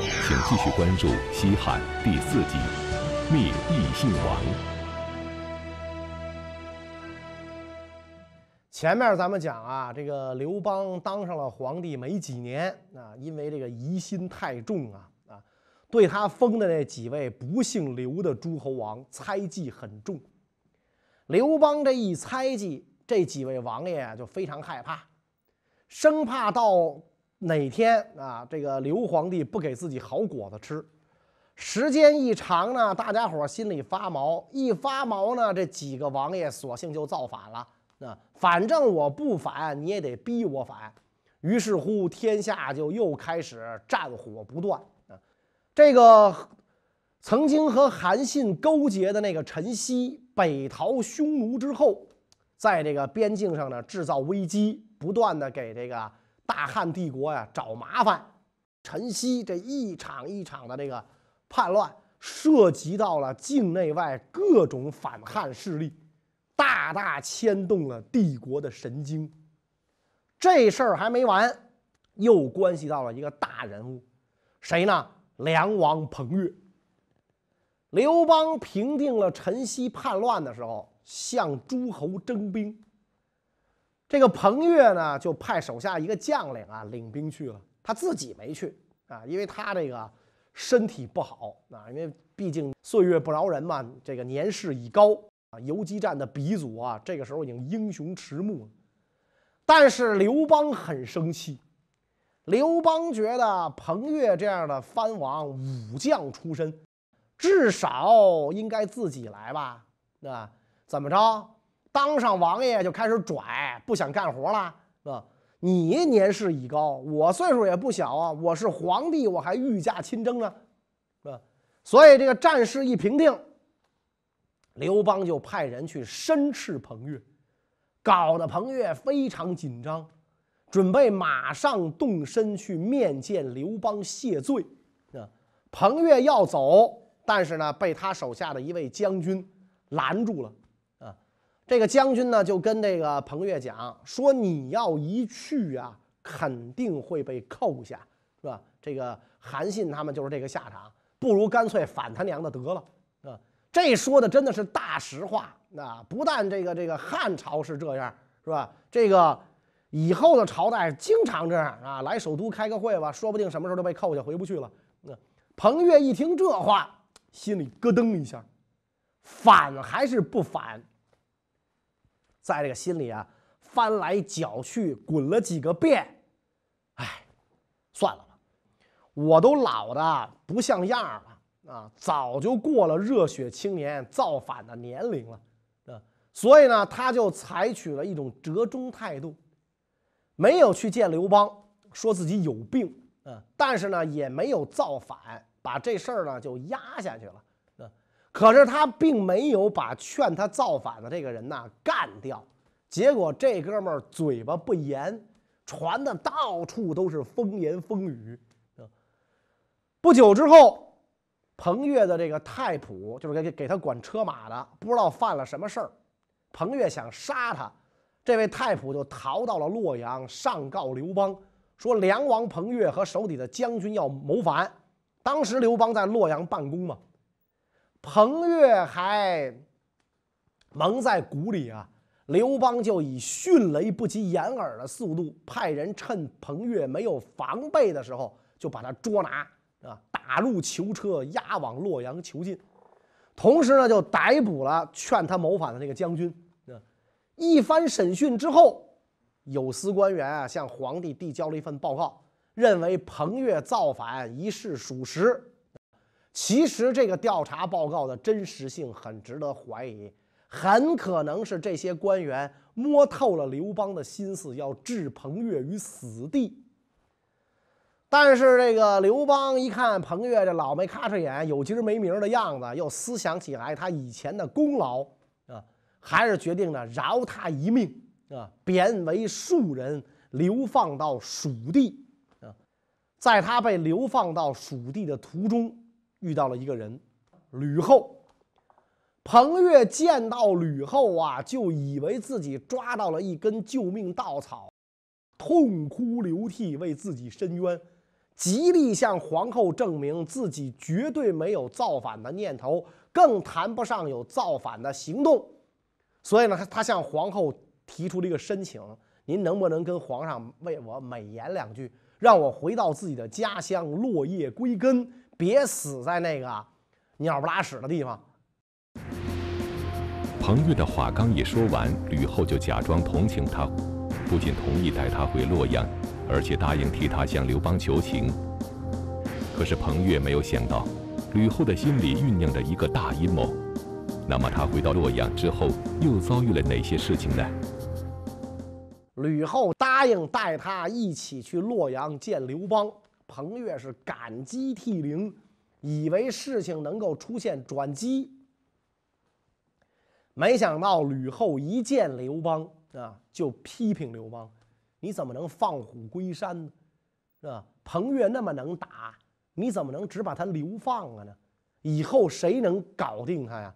请继续关注《西汉》第四集《灭异姓王》。前面咱们讲啊，这个刘邦当上了皇帝没几年啊，因为这个疑心太重啊啊，对他封的那几位不姓刘的诸侯王猜忌很重。刘邦这一猜忌，这几位王爷啊就非常害怕，生怕到。哪天啊，这个刘皇帝不给自己好果子吃，时间一长呢，大家伙心里发毛，一发毛呢，这几个王爷索性就造反了。啊，反正我不反，你也得逼我反。于是乎，天下就又开始战火不断啊。这个曾经和韩信勾结的那个陈豨，北逃匈奴之后，在这个边境上呢制造危机，不断的给这个。大汉帝国呀，找麻烦！陈豨这一场一场的这个叛乱，涉及到了境内外各种反汉势力，大大牵动了帝国的神经。这事儿还没完，又关系到了一个大人物，谁呢？梁王彭越。刘邦平定了陈豨叛乱的时候，向诸侯征兵。这个彭越呢，就派手下一个将领啊领兵去了，他自己没去啊，因为他这个身体不好啊，因为毕竟岁月不饶人嘛，这个年事已高啊，游击战的鼻祖啊，这个时候已经英雄迟暮了。但是刘邦很生气，刘邦觉得彭越这样的藩王、武将出身，至少应该自己来吧，那怎么着？当上王爷就开始拽，不想干活了啊！你年事已高，我岁数也不小啊！我是皇帝，我还御驾亲征呢，是吧？所以这个战事一平定，刘邦就派人去申斥彭越，搞得彭越非常紧张，准备马上动身去面见刘邦谢罪啊！彭越要走，但是呢，被他手下的一位将军拦住了。这个将军呢，就跟这个彭越讲说：“你要一去啊，肯定会被扣下，是吧？这个韩信他们就是这个下场，不如干脆反他娘的得了，啊！这说的真的是大实话，那不但这个这个汉朝是这样，是吧？这个以后的朝代经常这样啊，来首都开个会吧，说不定什么时候就被扣下回不去了。那彭越一听这话，心里咯噔一下，反还是不反？在这个心里啊，翻来搅去，滚了几个遍，哎，算了吧，我都老的不像样了啊，早就过了热血青年造反的年龄了，啊，所以呢，他就采取了一种折中态度，没有去见刘邦，说自己有病，嗯，但是呢，也没有造反，把这事儿呢就压下去了。可是他并没有把劝他造反的这个人呢干掉，结果这哥们儿嘴巴不严，传的到处都是风言风语。不久之后，彭越的这个太仆，就是给给他管车马的，不知道犯了什么事儿，彭越想杀他，这位太仆就逃到了洛阳，上告刘邦说梁王彭越和手底的将军要谋反。当时刘邦在洛阳办公嘛。彭越还蒙在鼓里啊！刘邦就以迅雷不及掩耳的速度，派人趁彭越没有防备的时候，就把他捉拿啊，打入囚车，押往洛阳囚禁。同时呢，就逮捕了劝他谋反的那个将军。啊，一番审讯之后，有司官员啊向皇帝递交了一份报告，认为彭越造反一事属实。其实这个调查报告的真实性很值得怀疑，很可能是这些官员摸透了刘邦的心思，要置彭越于死地。但是这个刘邦一看彭越这老没咔嚓眼，有今儿没明儿的样子，又思想起来他以前的功劳啊，还是决定呢饶他一命啊，贬为庶人，流放到蜀地啊。在他被流放到蜀地的途中，遇到了一个人，吕后。彭越见到吕后啊，就以为自己抓到了一根救命稻草，痛哭流涕，为自己申冤，极力向皇后证明自己绝对没有造反的念头，更谈不上有造反的行动。所以呢，他他向皇后提出了一个申请：您能不能跟皇上为我美言两句，让我回到自己的家乡，落叶归根？别死在那个鸟不拉屎的地方。彭越的话刚一说完，吕后就假装同情他，不仅同意带他回洛阳，而且答应替他向刘邦求情。可是彭越没有想到，吕后的心里酝酿着一个大阴谋。那么他回到洛阳之后，又遭遇了哪些事情呢？吕后答应带他一起去洛阳见刘邦。彭越是感激涕零，以为事情能够出现转机。没想到吕后一见刘邦啊，就批评刘邦：“你怎么能放虎归山呢？是吧？彭越那么能打，你怎么能只把他流放了呢？以后谁能搞定他呀？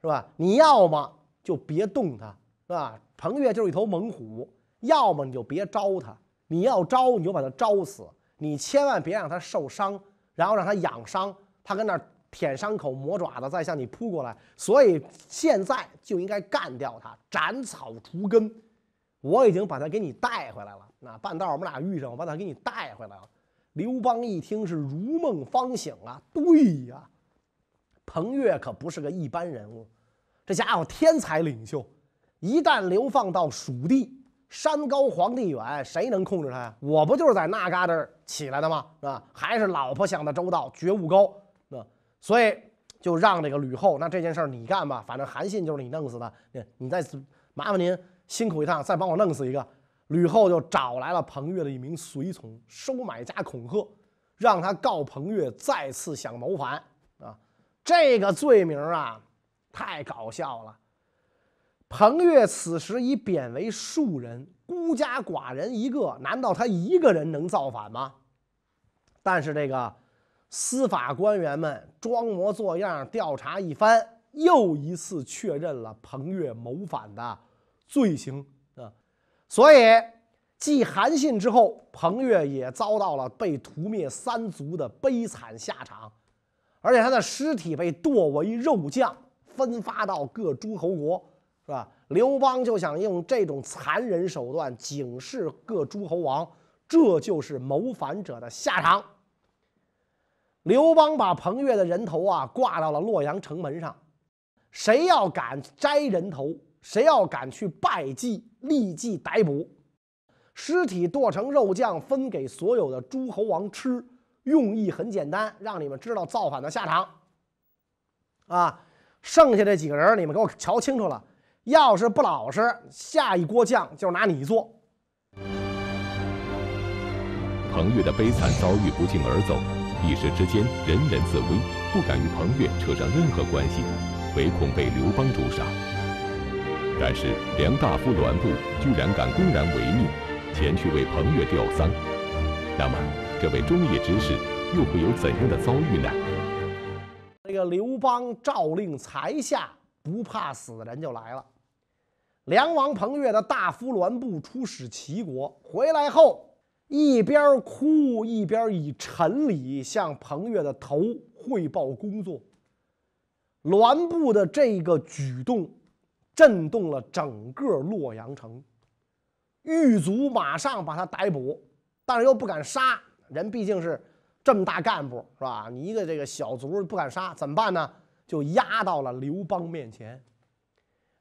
是吧？你要么就别动他，是吧？彭越就是一头猛虎，要么你就别招他，你要招你就把他招死。”你千万别让他受伤，然后让他养伤，他跟那儿舔伤口、磨爪子，再向你扑过来。所以现在就应该干掉他，斩草除根。我已经把他给你带回来了。那半道我们俩遇上，我把他给你带回来了。刘邦一听是如梦方醒啊，对呀，彭越可不是个一般人物，这家伙天才领袖，一旦流放到蜀地。山高皇帝远，谁能控制他呀？我不就是在那嘎达起来的吗？是吧？还是老婆想的周到，觉悟高。那所以就让这个吕后，那这件事你干吧。反正韩信就是你弄死的。你你再麻烦您辛苦一趟，再帮我弄死一个。吕后就找来了彭越的一名随从，收买加恐吓，让他告彭越再次想谋反。啊，这个罪名啊，太搞笑了。彭越此时已贬为庶人，孤家寡人一个。难道他一个人能造反吗？但是这个司法官员们装模作样调查一番，又一次确认了彭越谋反的罪行啊！所以继韩信之后，彭越也遭到了被屠灭三族的悲惨下场，而且他的尸体被剁为肉酱，分发到各诸侯国。是吧？刘邦就想用这种残忍手段警示各诸侯王，这就是谋反者的下场。刘邦把彭越的人头啊挂到了洛阳城门上，谁要敢摘人头，谁要敢去拜祭，立即逮捕，尸体剁成肉酱分给所有的诸侯王吃。用意很简单，让你们知道造反的下场。啊，剩下这几个人，你们给我瞧清楚了。要是不老实，下一锅酱就拿你做。彭越的悲惨遭遇不胫而走，一时之间人人自危，不敢与彭越扯上任何关系，唯恐被刘邦诛杀。但是梁大夫栾布居然敢公然违命，前去为彭越吊丧。那么，这位忠义之士又会有怎样的遭遇呢？这个刘邦诏令才下，不怕死的人就来了。梁王彭越的大夫栾布出使齐国回来后，一边哭一边以陈礼向彭越的头汇报工作。栾布的这个举动震动了整个洛阳城，狱卒马上把他逮捕，但是又不敢杀人，毕竟是这么大干部是吧？你一个这个小卒不敢杀怎么办呢？就压到了刘邦面前。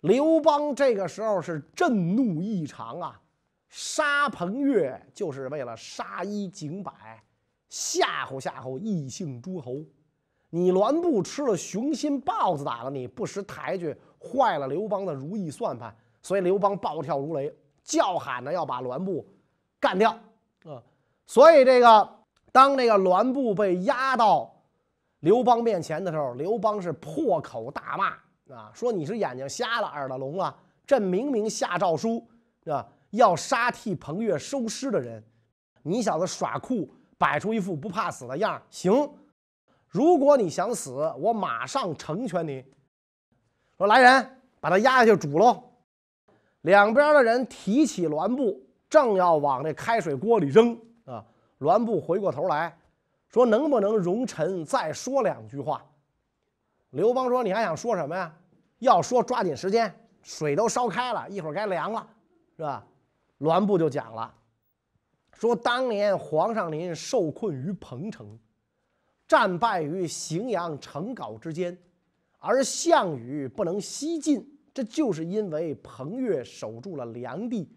刘邦这个时候是震怒异常啊，杀彭越就是为了杀一儆百，吓唬吓唬异姓诸侯。你栾布吃了雄心豹子胆了，你不识抬举，坏了刘邦的如意算盘，所以刘邦暴跳如雷，叫喊着要把栾布干掉。啊，所以这个当这个栾布被押到刘邦面前的时候，刘邦是破口大骂。啊，说你是眼睛瞎了，耳朵聋了。朕明明下诏书，啊，要杀替彭越收尸的人。你小子耍酷，摆出一副不怕死的样儿。行，如果你想死，我马上成全你。说来人，把他压下去煮喽。两边的人提起栾布，正要往这开水锅里扔。啊，栾布回过头来说：“能不能容臣再说两句话？”刘邦说：“你还想说什么呀？”要说抓紧时间，水都烧开了，一会儿该凉了，是吧？栾布就讲了，说当年皇上您受困于彭城，战败于荥阳成皋之间，而项羽不能西进，这就是因为彭越守住了梁地，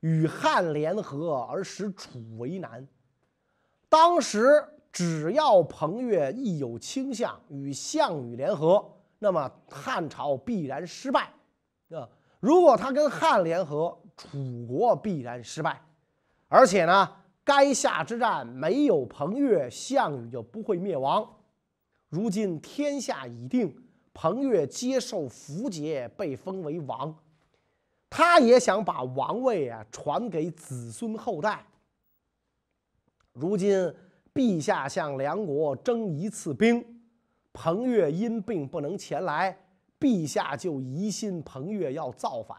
与汉联合而使楚为难。当时只要彭越一有倾向与项羽联合。那么汉朝必然失败，啊！如果他跟汉联合，楚国必然失败。而且呢，垓下之战没有彭越，项羽就不会灭亡。如今天下已定，彭越接受符节，被封为王，他也想把王位啊传给子孙后代。如今陛下向梁国征一次兵。彭越因病不能前来，陛下就疑心彭越要造反。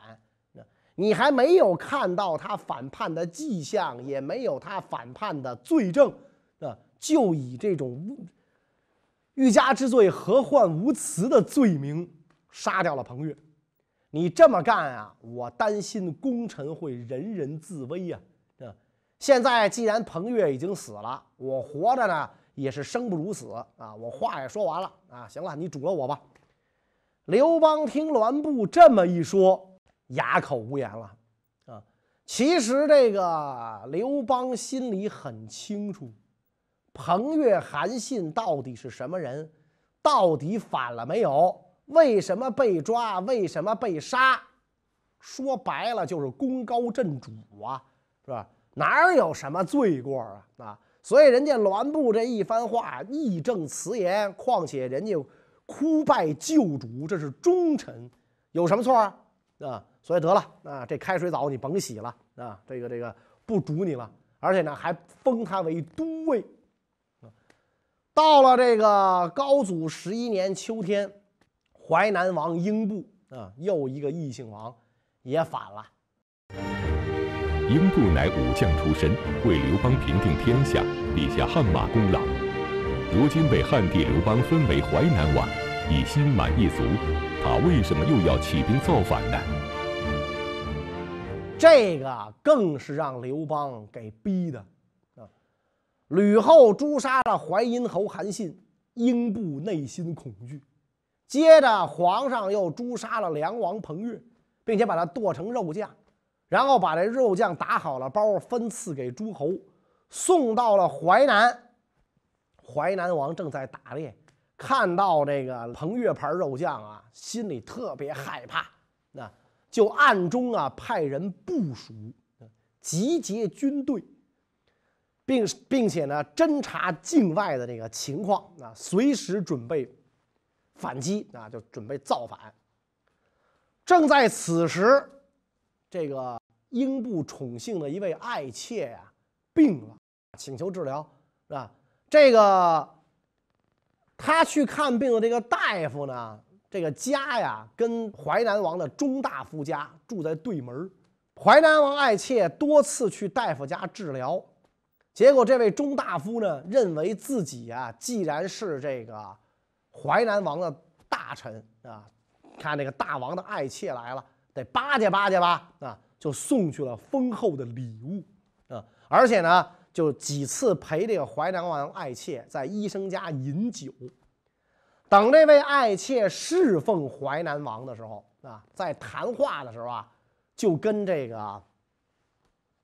你还没有看到他反叛的迹象，也没有他反叛的罪证，啊，就以这种欲加之罪，何患无辞的罪名杀掉了彭越。你这么干啊，我担心功臣会人人自危呀。啊，现在既然彭越已经死了，我活着呢。也是生不如死啊！我话也说完了啊，行了，你煮了我吧。刘邦听栾布这么一说，哑口无言了啊。其实这个刘邦心里很清楚，彭越、韩信到底是什么人，到底反了没有？为什么被抓？为什么被杀？说白了就是功高震主啊，是吧？哪有什么罪过啊？啊？所以人家栾布这一番话义正辞严，况且人家哭拜旧主，这是忠臣，有什么错啊？啊，所以得了，啊，这开水澡你甭洗了，啊，这个这个不煮你了，而且呢还封他为都尉。到了这个高祖十一年秋天，淮南王英布啊，又一个异姓王也反了。英布乃武将出身，为刘邦平定天下立下汗马功劳。如今被汉帝刘邦封为淮南王，已心满意足。他为什么又要起兵造反呢？这个更是让刘邦给逼的啊！吕后诛杀了淮阴侯韩信，英布内心恐惧。接着，皇上又诛杀了梁王彭越，并且把他剁成肉酱。然后把这肉酱打好了包，分赐给诸侯，送到了淮南。淮南王正在打猎，看到这个彭越牌肉酱啊，心里特别害怕，那就暗中啊派人部署，集结军队，并并且呢侦查境外的这个情况啊，随时准备反击啊，就准备造反。正在此时，这个。英布宠幸的一位爱妾呀，病了，请求治疗，是吧？这个他去看病的这个大夫呢，这个家呀，跟淮南王的钟大夫家住在对门淮南王爱妾多次去大夫家治疗，结果这位钟大夫呢，认为自己啊，既然是这个淮南王的大臣啊，看这个大王的爱妾来了，得巴结巴结吧，啊。就送去了丰厚的礼物，啊，而且呢，就几次陪这个淮南王爱妾在医生家饮酒。等这位爱妾侍奉淮南王的时候，啊，在谈话的时候啊，就跟这个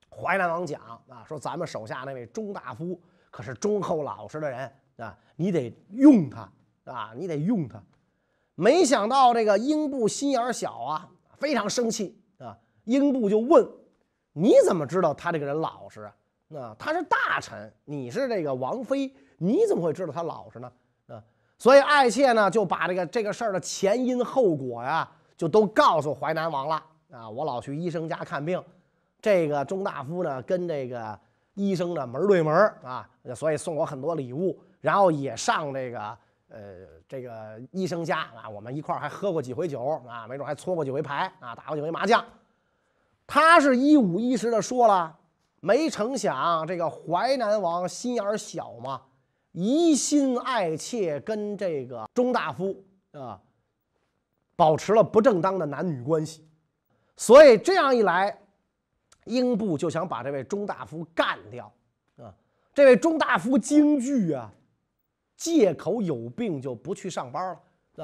淮南王讲啊，说咱们手下那位钟大夫可是忠厚老实的人啊，你得用他啊，你得用他。没想到这个英布心眼小啊，非常生气。英布就问：“你怎么知道他这个人老实啊？那他是大臣，你是这个王妃，你怎么会知道他老实呢？”啊，所以爱妾呢就把这个这个事儿的前因后果呀，就都告诉淮南王了啊。我老去医生家看病，这个钟大夫呢跟这个医生呢门对门啊，所以送我很多礼物，然后也上这个呃这个医生家啊，我们一块儿还喝过几回酒啊，没准还搓过几回牌啊，打过几回麻将。他是一五一十的说了，没成想这个淮南王心眼小嘛，疑心爱妾跟这个钟大夫啊，保持了不正当的男女关系，所以这样一来，英布就想把这位钟大夫干掉啊。这位钟大夫惊惧啊，借口有病就不去上班了，啊，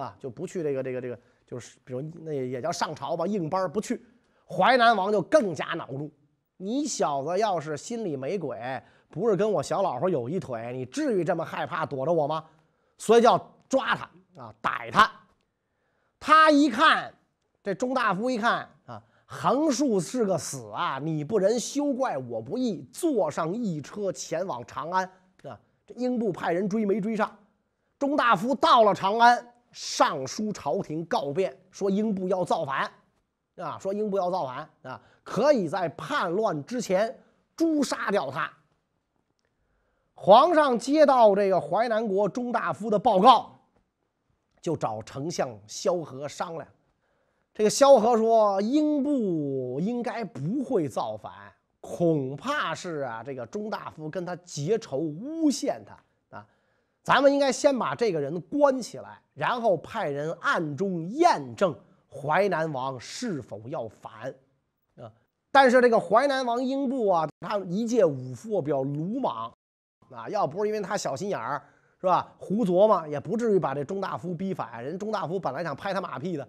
吧？就不去这个这个这个，就是比如那也叫上朝吧，硬班不去。淮南王就更加恼怒。你小子要是心里没鬼，不是跟我小老婆有一腿，你至于这么害怕躲着我吗？所以叫抓他啊，逮他。他一看，这钟大夫一看啊，横竖是个死啊，你不仁，休怪我不义。坐上一车，前往长安。啊，这英布派人追没追上？钟大夫到了长安，上书朝廷告变，说英布要造反。啊，说英布要造反啊，可以在叛乱之前诛杀掉他。皇上接到这个淮南国中大夫的报告，就找丞相萧何商量。这个萧何说，英布应该不会造反，恐怕是啊，这个中大夫跟他结仇，诬陷他啊。咱们应该先把这个人关起来，然后派人暗中验证。淮南王是否要反？啊，但是这个淮南王英布啊，他一介武夫，比较鲁莽，啊，要不是因为他小心眼儿，是吧？胡琢磨也不至于把这钟大夫逼反。人钟大夫本来想拍他马屁的，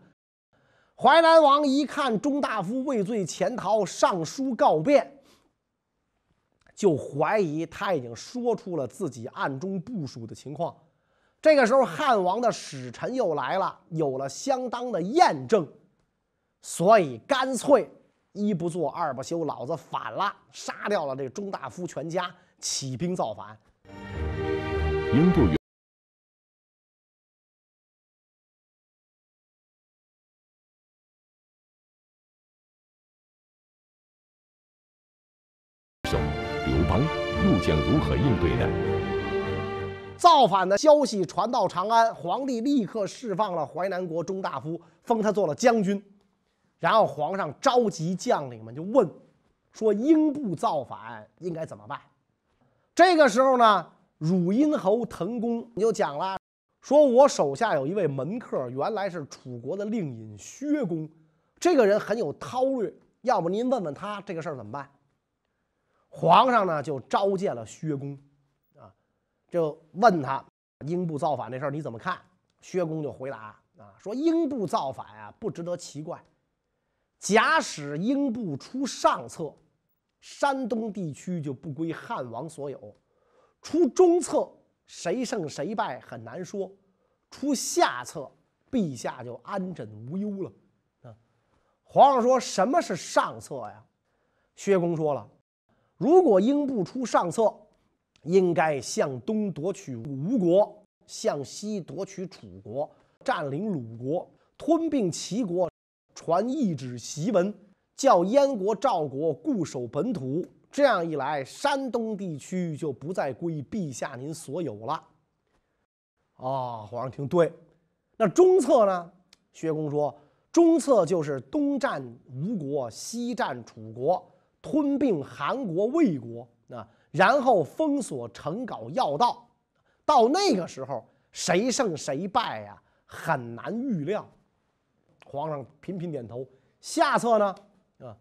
淮南王一看钟大夫畏罪潜逃，上书告变，就怀疑他已经说出了自己暗中部署的情况。这个时候，汉王的使臣又来了，有了相当的验证，所以干脆一不做二不休，老子反了，杀掉了这中大夫全家，起兵造反。造反的消息传到长安，皇帝立刻释放了淮南国中大夫，封他做了将军。然后皇上召集将领们，就问说：“英布造反，应该怎么办？”这个时候呢，汝阴侯滕公就讲了：“说我手下有一位门客，原来是楚国的令尹薛公，这个人很有韬略，要不您问问他这个事儿怎么办？”皇上呢，就召见了薛公。就问他英布造反这事儿你怎么看？薛公就回答啊，说英布造反啊不值得奇怪，假使英布出上策，山东地区就不归汉王所有；出中策，谁胜谁败很难说；出下策，陛下就安枕无忧了。啊，皇上说什么是上策呀？薛公说了，如果英布出上策。应该向东夺取吴国，向西夺取楚国，占领鲁国，吞并齐国，传一纸檄文，叫燕国、赵国固守本土。这样一来，山东地区就不再归陛下您所有了。啊，皇上听对。那中策呢？薛公说，中策就是东战吴国，西战楚国，吞并韩国、魏国。那。然后封锁成皋要道，到那个时候谁胜谁败呀，很难预料。皇上频频点头。下策呢？啊，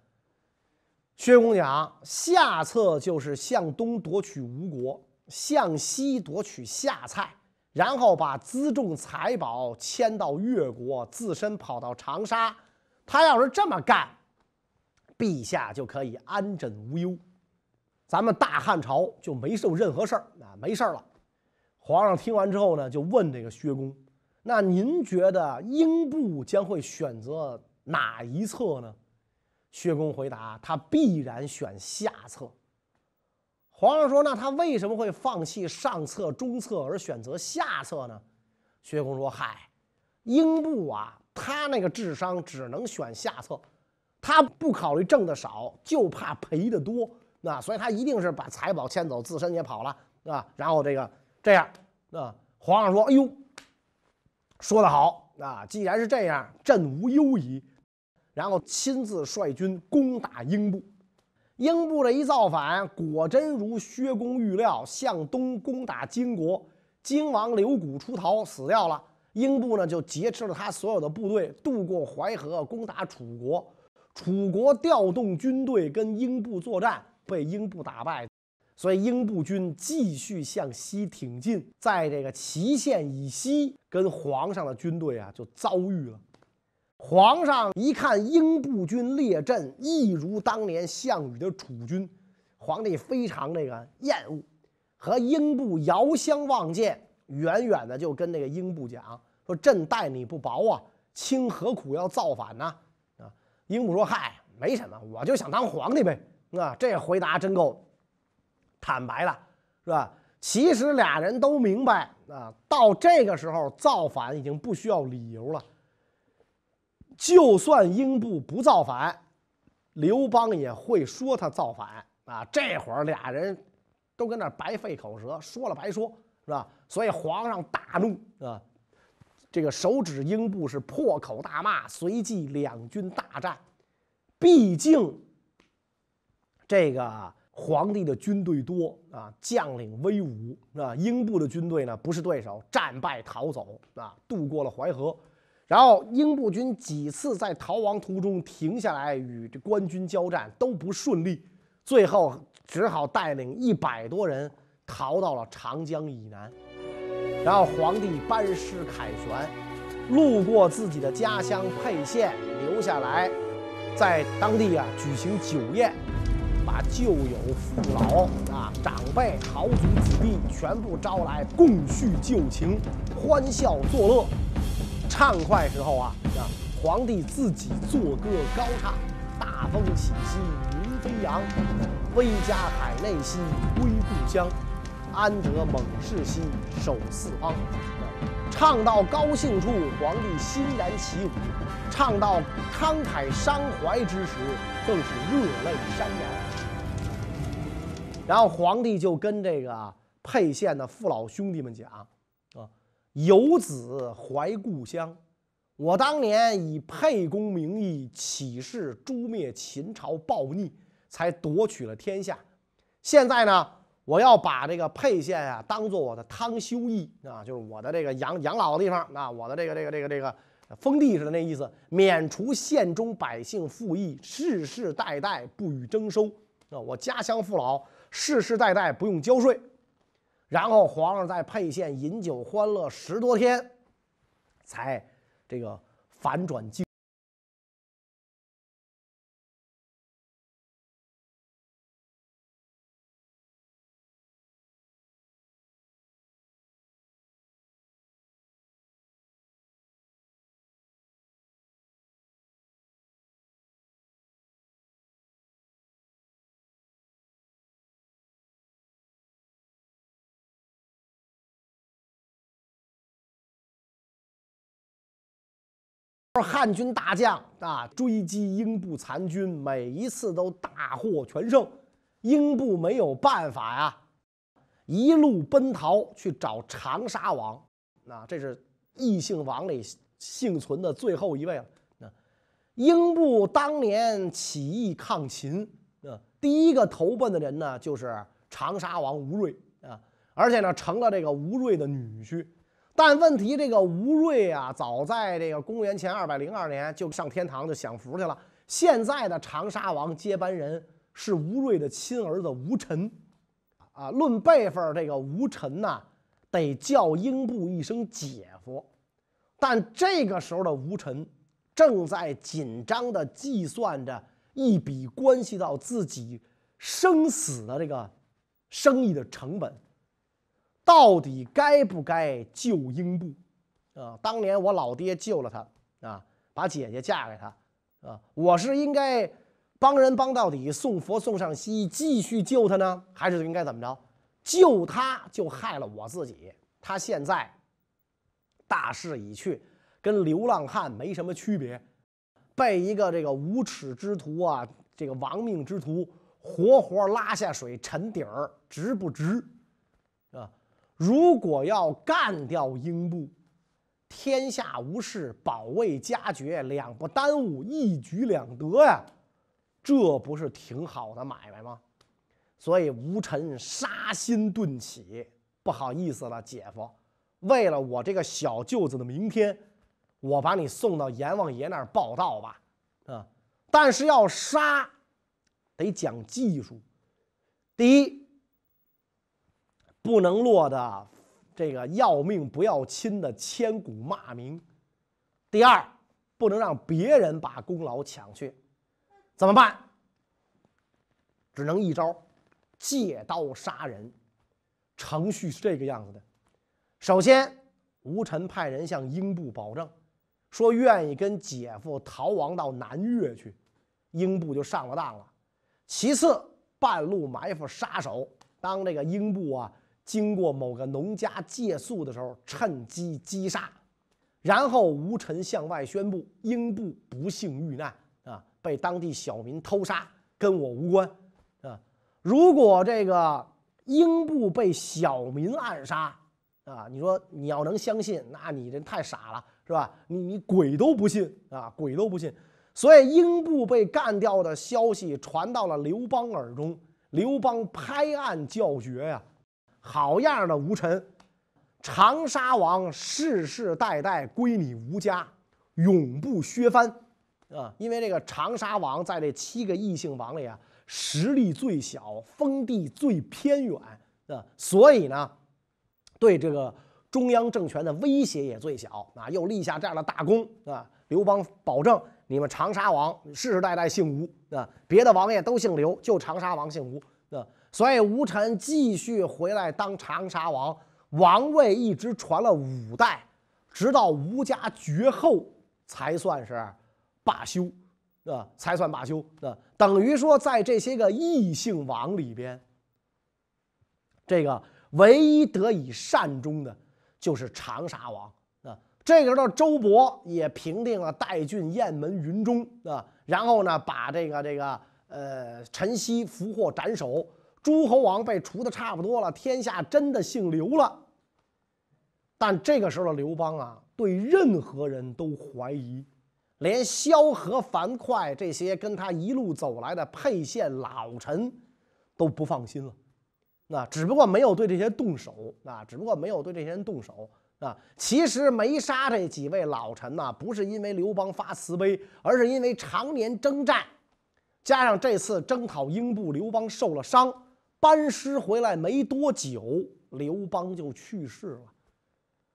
薛公讲下策就是向东夺取吴国，向西夺取下蔡，然后把辎重财宝迁到越国，自身跑到长沙。他要是这么干，陛下就可以安枕无忧。咱们大汉朝就没受任何事儿啊，没事儿了。皇上听完之后呢，就问这个薛公：“那您觉得英布将会选择哪一策呢？”薛公回答：“他必然选下策。”皇上说：“那他为什么会放弃上策、中策而选择下策呢？”薛公说：“嗨，英布啊，他那个智商只能选下策，他不考虑挣的少，就怕赔的多。”那所以他一定是把财宝牵走，自身也跑了，啊，然后这个这样，啊，皇上说：“哎呦，说得好啊！既然是这样，朕无忧矣。”然后亲自率军攻打英布。英布这一造反，果真如薛公预料，向东攻打金国，金王刘贾出逃死掉了。英布呢就劫持了他所有的部队，渡过淮河，攻打楚国。楚国调动军队跟英布作战。被英布打败，所以英布军继续向西挺进，在这个祁县以西跟皇上的军队啊就遭遇了。皇上一看英布军列阵，一如当年项羽的楚军，皇帝非常这个厌恶，和英布遥相望见，远远的就跟那个英布讲说：“朕待你不薄啊，卿何苦要造反呢？”啊，英布说：“嗨，没什么，我就想当皇帝呗。”啊，这回答真够坦白的，是吧？其实俩人都明白啊，到这个时候造反已经不需要理由了。就算英布不造反，刘邦也会说他造反啊。这会儿俩人都跟那白费口舌，说了白说，是吧？所以皇上大怒啊，这个手指英布是破口大骂，随即两军大战。毕竟。这个皇帝的军队多啊，将领威武啊。英布的军队呢不是对手，战败逃走啊，渡过了淮河。然后英布军几次在逃亡途中停下来与这官军交战，都不顺利，最后只好带领一百多人逃到了长江以南。然后皇帝班师凯旋，路过自己的家乡沛县，留下来，在当地啊举行酒宴。把旧友父老啊、长辈豪族子弟全部招来，共叙旧情，欢笑作乐，畅快时候啊，皇帝自己作歌高唱：“大风起兮云飞扬，威加海内兮归故乡，安得猛士兮守四方。”唱到高兴处，皇帝欣然起舞；唱到慷慨伤怀之时，更是热泪潸然。然后皇帝就跟这个沛县的父老兄弟们讲：“啊，游子怀故乡，我当年以沛公名义起事诛灭秦朝暴逆，才夺取了天下。现在呢，我要把这个沛县啊，当做我的汤休邑啊，就是我的这个养养老的地方。啊，我的这个这个这个这个封地似的那意思，免除县中百姓赋役，世世代代不予征收。啊，我家乡父老。”世世代代不用交税，然后皇上在沛县饮酒欢乐十多天，才这个反转计。汉军大将啊，追击英布残军，每一次都大获全胜。英布没有办法呀，一路奔逃去找长沙王。那这是异姓王里幸存的最后一位了。那英布当年起义抗秦，啊，第一个投奔的人呢，就是长沙王吴瑞啊，而且呢，成了这个吴瑞的女婿。但问题，这个吴芮啊，早在这个公元前二百零二年就上天堂就享福去了。现在的长沙王接班人是吴芮的亲儿子吴臣，啊，论辈分，这个吴臣呐，得叫英布一声姐夫。但这个时候的吴臣，正在紧张地计算着一笔关系到自己生死的这个生意的成本。到底该不该救英布？啊，当年我老爹救了他，啊，把姐姐嫁给他，啊，我是应该帮人帮到底，送佛送上西，继续救他呢，还是应该怎么着？救他就害了我自己。他现在大势已去，跟流浪汉没什么区别，被一个这个无耻之徒啊，这个亡命之徒活活拉下水沉底儿，值不值？如果要干掉英布，天下无事，保卫家爵，两不耽误，一举两得呀，这不是挺好的买卖吗？所以吴臣杀心顿起。不好意思了，姐夫，为了我这个小舅子的明天，我把你送到阎王爷那儿报道吧。啊，但是要杀，得讲技术。第一。不能落得这个要命不要亲的千古骂名。第二，不能让别人把功劳抢去，怎么办？只能一招，借刀杀人。程序是这个样子的：首先，吴臣派人向英布保证，说愿意跟姐夫逃亡到南越去，英布就上了当了。其次，半路埋伏杀手，当这个英布啊。经过某个农家借宿的时候，趁机击杀，然后吴臣向外宣布英布不幸遇难啊，被当地小民偷杀，跟我无关啊。如果这个英布被小民暗杀啊，你说你要能相信，那你这太傻了，是吧？你你鬼都不信啊，鬼都不信。所以英布被干掉的消息传到了刘邦耳中，刘邦拍案叫绝呀。好样的，吴臣！长沙王世世代代归你吴家，永不削藩，啊！因为这个长沙王在这七个异姓王里啊，实力最小，封地最偏远，啊，所以呢，对这个中央政权的威胁也最小，啊！又立下这样的大功，啊！刘邦保证你们长沙王世世代代姓吴，啊，别的王爷都姓刘，就长沙王姓吴。所以吴臣继续回来当长沙王，王位一直传了五代，直到吴家绝后才算是罢休，啊，才算罢休。啊，等于说，在这些个异姓王里边，这个唯一得以善终的，就是长沙王。啊，这个时候，周勃也平定了代郡、雁门、云中，啊，然后呢，把这个这个呃陈豨俘获斩首。诸侯王被除的差不多了，天下真的姓刘了。但这个时候的刘邦啊，对任何人都怀疑，连萧何、樊哙这些跟他一路走来的沛县老臣都不放心了。那只不过没有对这些动手啊，只不过没有对这些人动手啊。其实没杀这几位老臣呢，不是因为刘邦发慈悲，而是因为常年征战，加上这次征讨英布，刘邦受了伤。班师回来没多久，刘邦就去世了。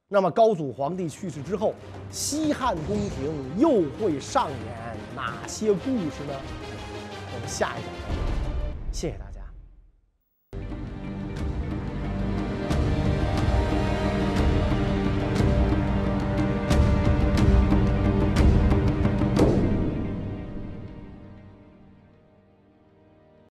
那么高祖皇帝去世之后，西汉宫廷又会上演哪些故事呢？我们下一讲，谢谢大家。